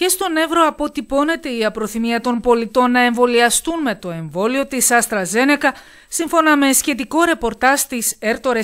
Και στον Εύρο αποτυπώνεται η απροθυμία των πολιτών να εμβολιαστούν με το εμβόλιο της Άστρα σύμφωνα με σχετικό ρεπορτάζ της Έρτορ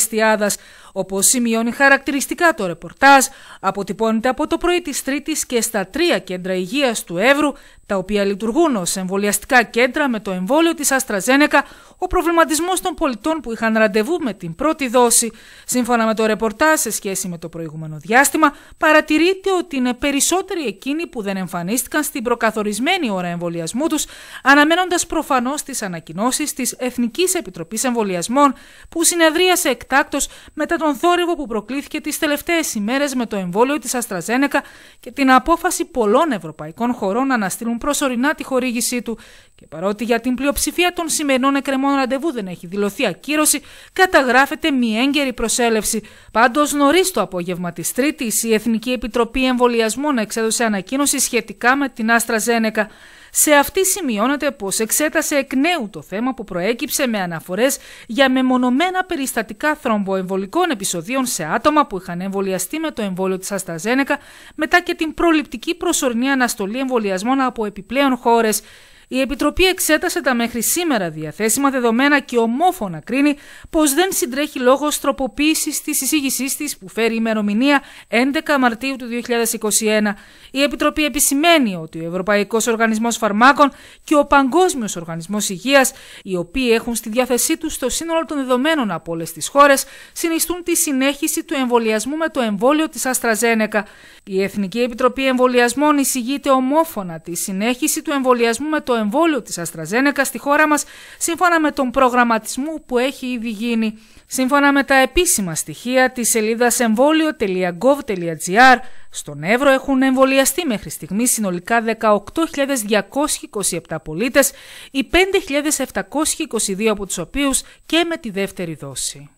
Όπως σημειώνει χαρακτηριστικά το ρεπορτάζ, αποτυπώνεται από το πρωί της Τρίτης και στα τρία κέντρα υγείας του Εύρου, τα οποία λειτουργούν ως εμβολιαστικά κέντρα με το εμβόλιο της Αστραζένεκα, ο προβληματισμός των πολιτών που είχαν ραντεβού με την πρώτη δόση. Σύμφωνα με το ρεπορτάζ, σε σχέση με το προηγούμενο διάστημα, παρατηρείται ότι είναι περισσότεροι εκείνοι που δεν εμφανίστηκαν στην προκαθορισμένη ώρα εμβολιασμού τους, αναμένοντας προφανώς τις ανακοινώσεις της Εθνικής Επιτροπής Εμβολιασμών, που συνεδρίασε εκτάκτο μετά τον τον θόρυβο που προκλήθηκε τις τελευταίες ημέρες με το εμβόλιο της Αστραζένεκα και την απόφαση πολλών ευρωπαϊκών χωρών να αναστείλουν προσωρινά τη χορήγησή του και παρότι για την πλειοψηφία των σημερινών εκκρεμών ραντεβού δεν έχει δηλωθεί ακύρωση, καταγράφεται μη έγκαιρη προσέλευση. Πάντως νωρίς το απόγευμα της Τρίτης η Εθνική Επιτροπή Εμβολιασμών εξέδωσε ανακοίνωση σχετικά με την Αστραζένεκα. Σε αυτή σημειώνεται πως εξέτασε εκ νέου το θέμα που προέκυψε με αναφορές για μεμονωμένα περιστατικά θρομποεμβολικών επεισοδίων σε άτομα που είχαν εμβολιαστεί με το εμβόλιο της Αστραζένεκα μετά και την προληπτική προσωρινή αναστολή εμβολιασμών από επιπλέον χώρες η Επιτροπή εξέτασε τα μέχρι σήμερα διαθέσιμα δεδομένα και ομόφωνα κρίνει πως δεν συντρέχει λόγος τροποποίησης της εισήγησής της που φέρει ημερομηνία 11 Μαρτίου του 2021. Η Επιτροπή επισημαίνει ότι ο Ευρωπαϊκός Οργανισμός Φαρμάκων και ο Παγκόσμιος Οργανισμός Υγείας, οι οποίοι έχουν στη διάθεσή τους το σύνολο των δεδομένων από όλες τις χώρες, συνιστούν τη συνέχιση του εμβολιασμού με το εμβόλιο της Αστραζένεκα. Η Εθνική Επιτροπή Εμβολιασμών εισηγείται ομόφωνα τη συνέχιση του εμβολιασμού με το το εμβόλιο της Αστραζένεκα στη χώρα μας σύμφωνα με τον προγραμματισμό που έχει ήδη γίνει. Σύμφωνα με τα επίσημα στοιχεία της σελίδας εμβόλιο.gov.gr στον Εύρο έχουν εμβολιαστεί μέχρι στιγμής συνολικά 18.227 πολίτες, οι 5.722 από τους οποίους και με τη δεύτερη δόση.